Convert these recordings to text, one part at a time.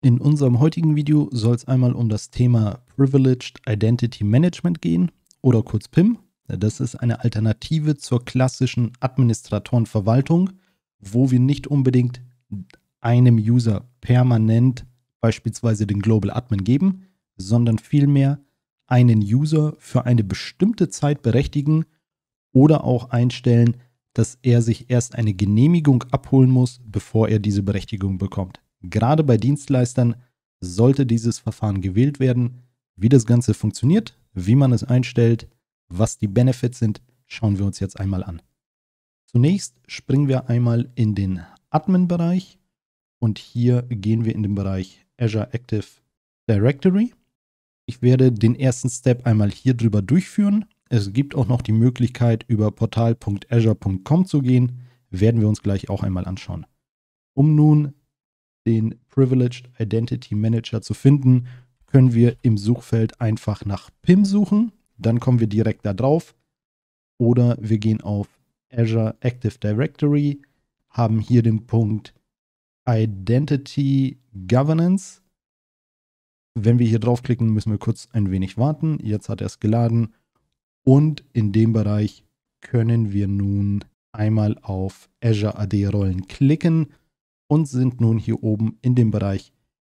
In unserem heutigen Video soll es einmal um das Thema Privileged Identity Management gehen oder kurz PIM. Das ist eine Alternative zur klassischen Administratorenverwaltung, wo wir nicht unbedingt einem User permanent beispielsweise den Global Admin geben, sondern vielmehr einen User für eine bestimmte Zeit berechtigen oder auch einstellen, dass er sich erst eine Genehmigung abholen muss, bevor er diese Berechtigung bekommt. Gerade bei Dienstleistern sollte dieses Verfahren gewählt werden. Wie das Ganze funktioniert, wie man es einstellt, was die Benefits sind, schauen wir uns jetzt einmal an. Zunächst springen wir einmal in den Admin-Bereich und hier gehen wir in den Bereich Azure Active Directory. Ich werde den ersten Step einmal hier drüber durchführen. Es gibt auch noch die Möglichkeit, über portal.azure.com zu gehen. Werden wir uns gleich auch einmal anschauen. Um nun den Privileged Identity Manager zu finden, können wir im Suchfeld einfach nach PIM suchen. Dann kommen wir direkt da drauf. Oder wir gehen auf Azure Active Directory, haben hier den Punkt Identity Governance. Wenn wir hier draufklicken, müssen wir kurz ein wenig warten. Jetzt hat er es geladen. Und in dem Bereich können wir nun einmal auf Azure AD Rollen klicken und sind nun hier oben in dem Bereich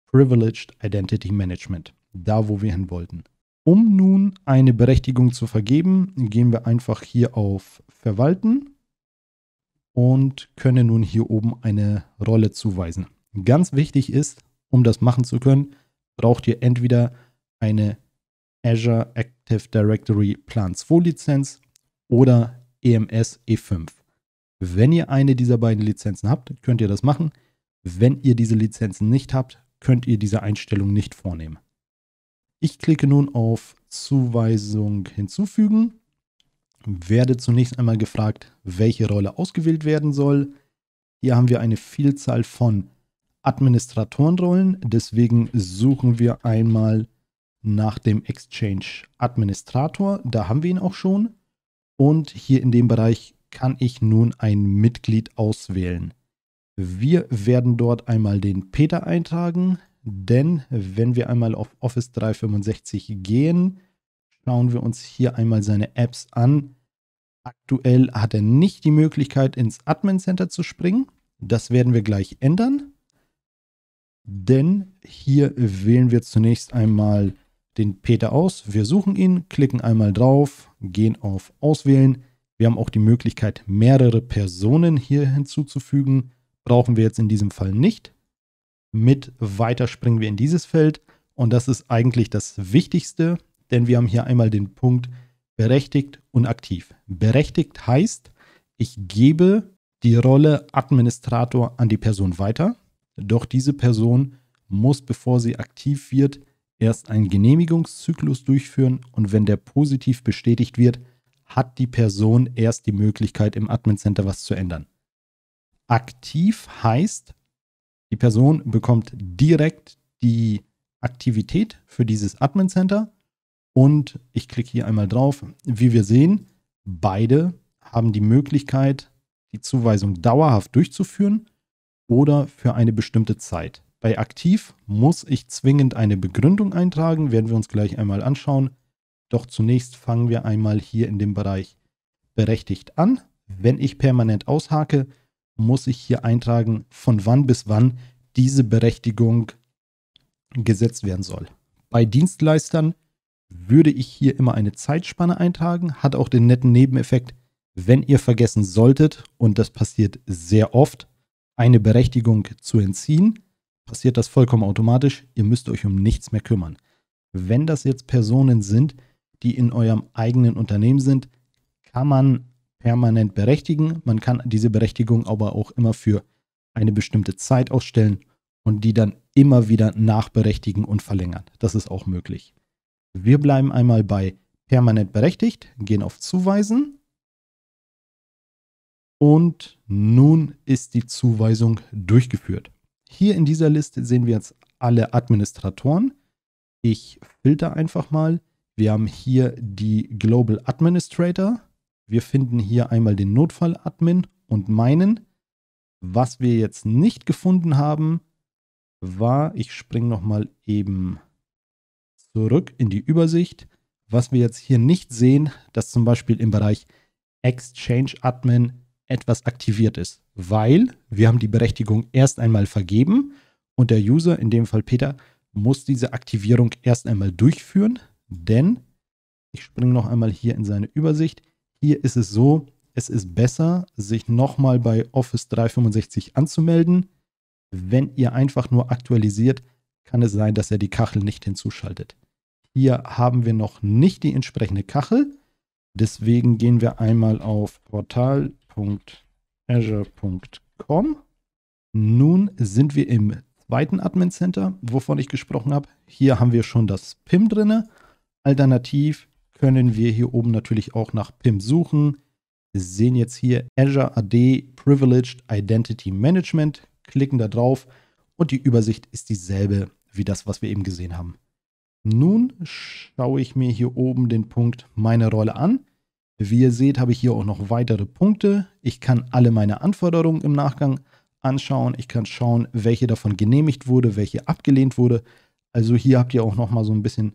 Privileged Identity Management, da wo wir hin wollten. Um nun eine Berechtigung zu vergeben, gehen wir einfach hier auf Verwalten und können nun hier oben eine Rolle zuweisen. Ganz wichtig ist, um das machen zu können, braucht ihr entweder eine Azure Active Directory Plan 2 Lizenz oder EMS E5. Wenn ihr eine dieser beiden Lizenzen habt, könnt ihr das machen. Wenn ihr diese Lizenzen nicht habt, könnt ihr diese Einstellung nicht vornehmen. Ich klicke nun auf Zuweisung hinzufügen, werde zunächst einmal gefragt, welche Rolle ausgewählt werden soll. Hier haben wir eine Vielzahl von Administratorenrollen, deswegen suchen wir einmal nach dem Exchange Administrator, da haben wir ihn auch schon. Und hier in dem Bereich kann ich nun ein Mitglied auswählen. Wir werden dort einmal den Peter eintragen, denn wenn wir einmal auf Office 365 gehen, schauen wir uns hier einmal seine Apps an. Aktuell hat er nicht die Möglichkeit, ins Admin Center zu springen. Das werden wir gleich ändern. Denn hier wählen wir zunächst einmal den Peter aus. Wir suchen ihn, klicken einmal drauf, gehen auf Auswählen, wir haben auch die Möglichkeit, mehrere Personen hier hinzuzufügen. Brauchen wir jetzt in diesem Fall nicht. Mit weiter springen wir in dieses Feld. Und das ist eigentlich das Wichtigste, denn wir haben hier einmal den Punkt berechtigt und aktiv. Berechtigt heißt, ich gebe die Rolle Administrator an die Person weiter. Doch diese Person muss, bevor sie aktiv wird, erst einen Genehmigungszyklus durchführen und wenn der positiv bestätigt wird, hat die Person erst die Möglichkeit, im Admin Center was zu ändern. Aktiv heißt, die Person bekommt direkt die Aktivität für dieses Admin Center und ich klicke hier einmal drauf. Wie wir sehen, beide haben die Möglichkeit, die Zuweisung dauerhaft durchzuführen oder für eine bestimmte Zeit. Bei aktiv muss ich zwingend eine Begründung eintragen, werden wir uns gleich einmal anschauen. Doch zunächst fangen wir einmal hier in dem Bereich berechtigt an. Wenn ich permanent aushake, muss ich hier eintragen, von wann bis wann diese Berechtigung gesetzt werden soll. Bei Dienstleistern würde ich hier immer eine Zeitspanne eintragen, hat auch den netten Nebeneffekt, wenn ihr vergessen solltet, und das passiert sehr oft, eine Berechtigung zu entziehen, passiert das vollkommen automatisch, ihr müsst euch um nichts mehr kümmern. Wenn das jetzt Personen sind, die in eurem eigenen Unternehmen sind, kann man permanent berechtigen. Man kann diese Berechtigung aber auch immer für eine bestimmte Zeit ausstellen und die dann immer wieder nachberechtigen und verlängern. Das ist auch möglich. Wir bleiben einmal bei permanent berechtigt, gehen auf Zuweisen. Und nun ist die Zuweisung durchgeführt. Hier in dieser Liste sehen wir jetzt alle Administratoren. Ich filter einfach mal. Wir haben hier die Global Administrator. Wir finden hier einmal den Notfall-Admin und meinen. Was wir jetzt nicht gefunden haben, war, ich springe nochmal eben zurück in die Übersicht. Was wir jetzt hier nicht sehen, dass zum Beispiel im Bereich Exchange Admin etwas aktiviert ist, weil wir haben die Berechtigung erst einmal vergeben und der User, in dem Fall Peter, muss diese Aktivierung erst einmal durchführen. Denn, ich springe noch einmal hier in seine Übersicht, hier ist es so, es ist besser, sich nochmal bei Office 365 anzumelden. Wenn ihr einfach nur aktualisiert, kann es sein, dass er die Kachel nicht hinzuschaltet. Hier haben wir noch nicht die entsprechende Kachel. Deswegen gehen wir einmal auf portal.azure.com. Nun sind wir im zweiten Admin Center, wovon ich gesprochen habe. Hier haben wir schon das PIM drinne Alternativ können wir hier oben natürlich auch nach PIM suchen. Wir sehen jetzt hier Azure AD Privileged Identity Management, klicken da drauf und die Übersicht ist dieselbe wie das, was wir eben gesehen haben. Nun schaue ich mir hier oben den Punkt Meine Rolle an. Wie ihr seht, habe ich hier auch noch weitere Punkte. Ich kann alle meine Anforderungen im Nachgang anschauen. Ich kann schauen, welche davon genehmigt wurde, welche abgelehnt wurde. Also hier habt ihr auch noch mal so ein bisschen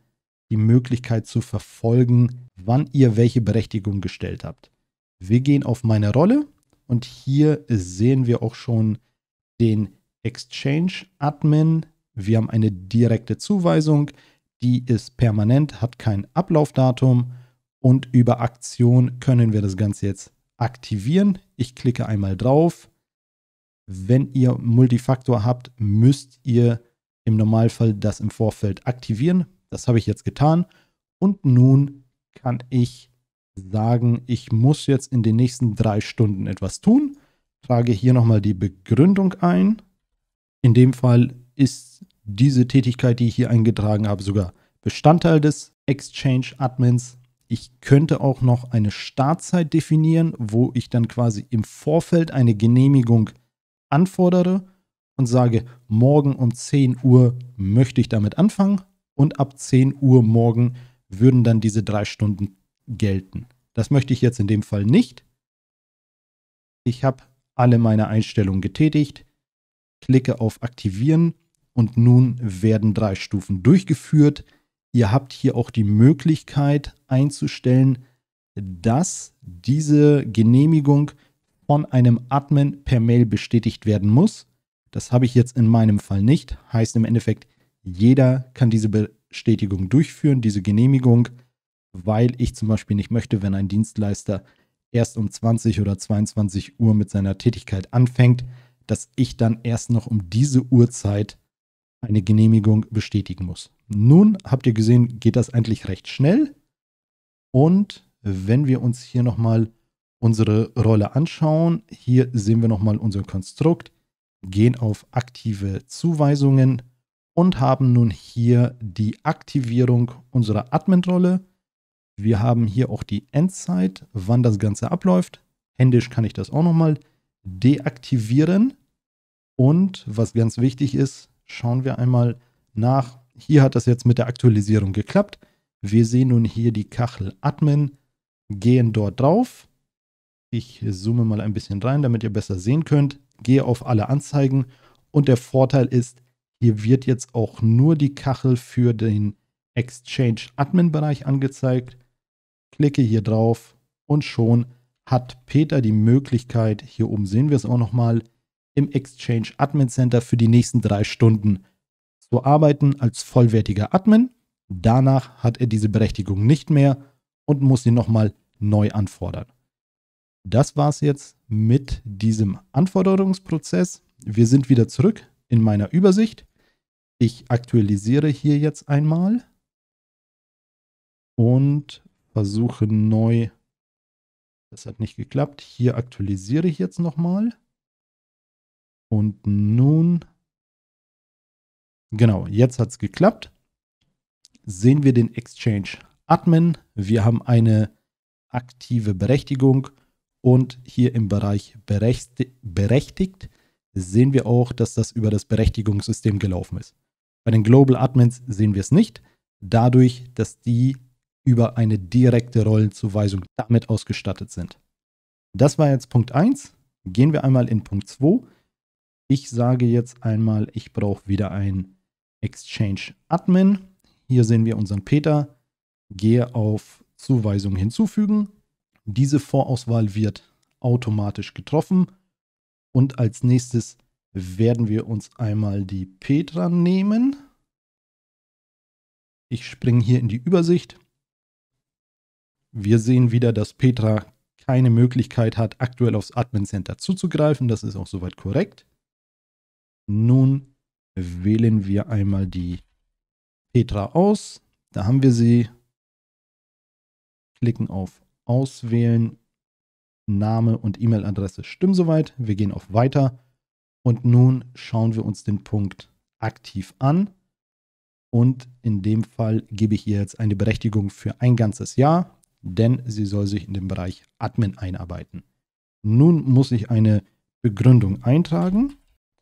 die Möglichkeit zu verfolgen, wann ihr welche Berechtigung gestellt habt. Wir gehen auf meine Rolle und hier sehen wir auch schon den Exchange Admin. Wir haben eine direkte Zuweisung, die ist permanent, hat kein Ablaufdatum und über Aktion können wir das Ganze jetzt aktivieren. Ich klicke einmal drauf. Wenn ihr Multifaktor habt, müsst ihr im Normalfall das im Vorfeld aktivieren. Das habe ich jetzt getan. Und nun kann ich sagen, ich muss jetzt in den nächsten drei Stunden etwas tun. Trage hier nochmal die Begründung ein. In dem Fall ist diese Tätigkeit, die ich hier eingetragen habe, sogar Bestandteil des Exchange Admins. Ich könnte auch noch eine Startzeit definieren, wo ich dann quasi im Vorfeld eine Genehmigung anfordere und sage, morgen um 10 Uhr möchte ich damit anfangen und ab 10 Uhr morgen würden dann diese drei Stunden gelten. Das möchte ich jetzt in dem Fall nicht. Ich habe alle meine Einstellungen getätigt, klicke auf Aktivieren und nun werden drei Stufen durchgeführt. Ihr habt hier auch die Möglichkeit einzustellen, dass diese Genehmigung von einem Admin per Mail bestätigt werden muss. Das habe ich jetzt in meinem Fall nicht. Heißt im Endeffekt, jeder kann diese Bestätigung durchführen, diese Genehmigung, weil ich zum Beispiel nicht möchte, wenn ein Dienstleister erst um 20 oder 22 Uhr mit seiner Tätigkeit anfängt, dass ich dann erst noch um diese Uhrzeit eine Genehmigung bestätigen muss. Nun habt ihr gesehen, geht das eigentlich recht schnell. Und wenn wir uns hier nochmal unsere Rolle anschauen, hier sehen wir nochmal unser Konstrukt, gehen auf aktive Zuweisungen, und haben nun hier die Aktivierung unserer Admin-Rolle. Wir haben hier auch die Endzeit, wann das Ganze abläuft. Händisch kann ich das auch nochmal deaktivieren. Und was ganz wichtig ist, schauen wir einmal nach. Hier hat das jetzt mit der Aktualisierung geklappt. Wir sehen nun hier die Kachel Admin, gehen dort drauf. Ich zoome mal ein bisschen rein, damit ihr besser sehen könnt. Gehe auf alle Anzeigen und der Vorteil ist, hier wird jetzt auch nur die Kachel für den Exchange Admin Bereich angezeigt. Klicke hier drauf und schon hat Peter die Möglichkeit, hier oben sehen wir es auch nochmal, im Exchange Admin Center für die nächsten drei Stunden zu arbeiten als vollwertiger Admin. Danach hat er diese Berechtigung nicht mehr und muss sie nochmal neu anfordern. Das war es jetzt mit diesem Anforderungsprozess. Wir sind wieder zurück in meiner Übersicht. Ich aktualisiere hier jetzt einmal und versuche neu. Das hat nicht geklappt. Hier aktualisiere ich jetzt nochmal. Und nun, genau, jetzt hat es geklappt. Sehen wir den Exchange Admin. Wir haben eine aktive Berechtigung und hier im Bereich berechtigt sehen wir auch, dass das über das Berechtigungssystem gelaufen ist. Bei den Global Admins sehen wir es nicht, dadurch, dass die über eine direkte Rollenzuweisung damit ausgestattet sind. Das war jetzt Punkt 1. Gehen wir einmal in Punkt 2. Ich sage jetzt einmal, ich brauche wieder ein Exchange Admin. Hier sehen wir unseren Peter. Gehe auf Zuweisung hinzufügen. Diese Vorauswahl wird automatisch getroffen und als nächstes werden wir uns einmal die Petra nehmen. Ich springe hier in die Übersicht. Wir sehen wieder, dass Petra keine Möglichkeit hat, aktuell aufs Admin Center zuzugreifen. Das ist auch soweit korrekt. Nun wählen wir einmal die Petra aus. Da haben wir sie. Klicken auf Auswählen Name und E-Mail-Adresse stimmen soweit. Wir gehen auf Weiter und nun schauen wir uns den Punkt aktiv an. Und in dem Fall gebe ich ihr jetzt eine Berechtigung für ein ganzes Jahr, denn sie soll sich in den Bereich Admin einarbeiten. Nun muss ich eine Begründung eintragen.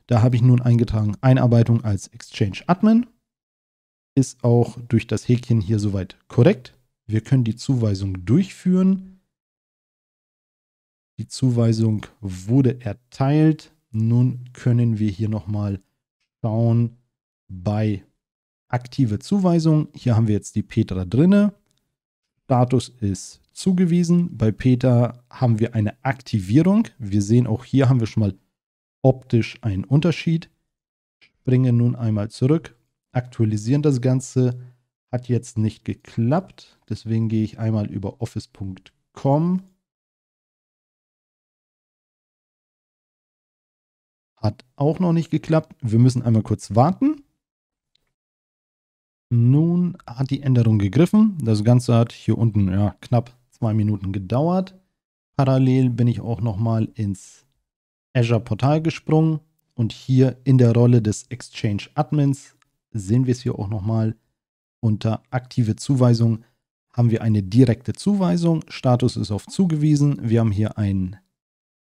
Da habe ich nun eingetragen Einarbeitung als Exchange Admin. Ist auch durch das Häkchen hier soweit korrekt. Wir können die Zuweisung durchführen. Die Zuweisung wurde erteilt. Nun können wir hier nochmal schauen bei aktive Zuweisung. Hier haben wir jetzt die Petra drinne. Status ist zugewiesen. Bei Peter haben wir eine Aktivierung. Wir sehen auch hier haben wir schon mal optisch einen Unterschied. Springen nun einmal zurück, aktualisieren das Ganze. Hat jetzt nicht geklappt, deswegen gehe ich einmal über office.com Hat auch noch nicht geklappt. Wir müssen einmal kurz warten. Nun hat die Änderung gegriffen. Das Ganze hat hier unten ja, knapp zwei Minuten gedauert. Parallel bin ich auch nochmal ins Azure Portal gesprungen und hier in der Rolle des Exchange Admins sehen wir es hier auch nochmal unter aktive Zuweisung haben wir eine direkte Zuweisung. Status ist auf zugewiesen. Wir haben hier ein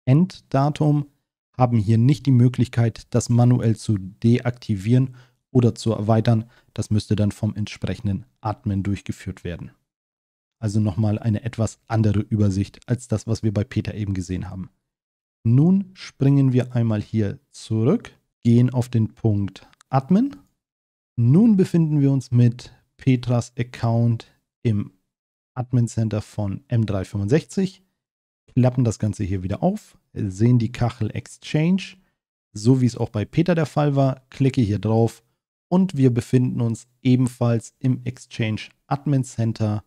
Enddatum haben hier nicht die Möglichkeit, das manuell zu deaktivieren oder zu erweitern. Das müsste dann vom entsprechenden Admin durchgeführt werden. Also nochmal eine etwas andere Übersicht als das, was wir bei Peter eben gesehen haben. Nun springen wir einmal hier zurück, gehen auf den Punkt Admin. Nun befinden wir uns mit Petras Account im Admin Center von M365 klappen das Ganze hier wieder auf, sehen die Kachel Exchange, so wie es auch bei Peter der Fall war, klicke hier drauf und wir befinden uns ebenfalls im Exchange Admin Center,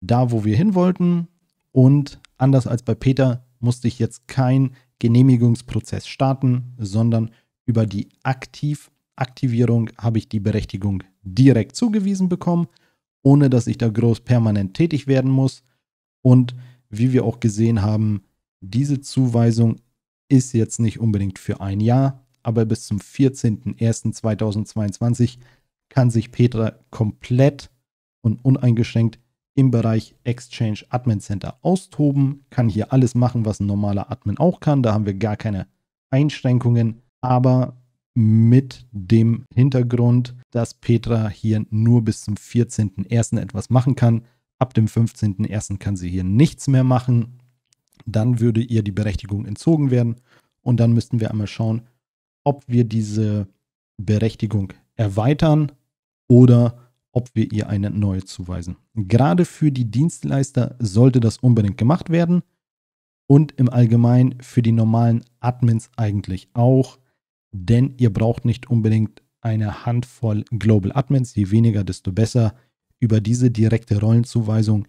da wo wir hin wollten. Und anders als bei Peter musste ich jetzt keinen Genehmigungsprozess starten, sondern über die Aktiv Aktivierung habe ich die Berechtigung direkt zugewiesen bekommen, ohne dass ich da groß permanent tätig werden muss. Und wie wir auch gesehen haben, diese Zuweisung ist jetzt nicht unbedingt für ein Jahr, aber bis zum 14.01.2022 kann sich Petra komplett und uneingeschränkt im Bereich Exchange Admin Center austoben, kann hier alles machen, was ein normaler Admin auch kann. Da haben wir gar keine Einschränkungen, aber mit dem Hintergrund, dass Petra hier nur bis zum 14.01. etwas machen kann, Ab dem 15.01. kann sie hier nichts mehr machen. Dann würde ihr die Berechtigung entzogen werden. Und dann müssten wir einmal schauen, ob wir diese Berechtigung erweitern oder ob wir ihr eine neue zuweisen. Gerade für die Dienstleister sollte das unbedingt gemacht werden und im Allgemeinen für die normalen Admins eigentlich auch, denn ihr braucht nicht unbedingt eine Handvoll Global Admins, je weniger, desto besser über diese direkte Rollenzuweisung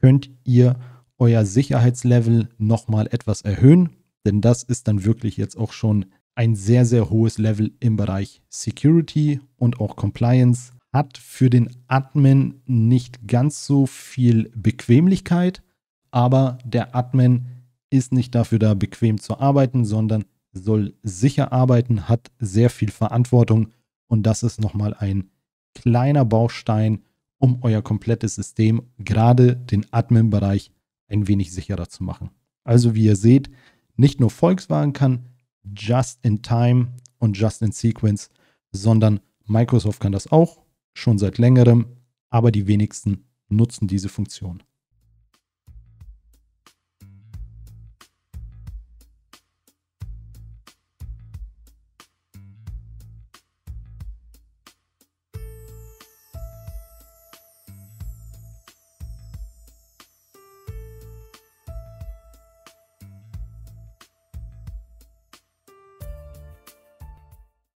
könnt ihr euer Sicherheitslevel nochmal etwas erhöhen, denn das ist dann wirklich jetzt auch schon ein sehr, sehr hohes Level im Bereich Security und auch Compliance. Hat für den Admin nicht ganz so viel Bequemlichkeit, aber der Admin ist nicht dafür da, bequem zu arbeiten, sondern soll sicher arbeiten, hat sehr viel Verantwortung und das ist nochmal ein kleiner Baustein, um euer komplettes System, gerade den Admin-Bereich, ein wenig sicherer zu machen. Also wie ihr seht, nicht nur Volkswagen kann Just in Time und Just in Sequence, sondern Microsoft kann das auch schon seit längerem, aber die wenigsten nutzen diese Funktion.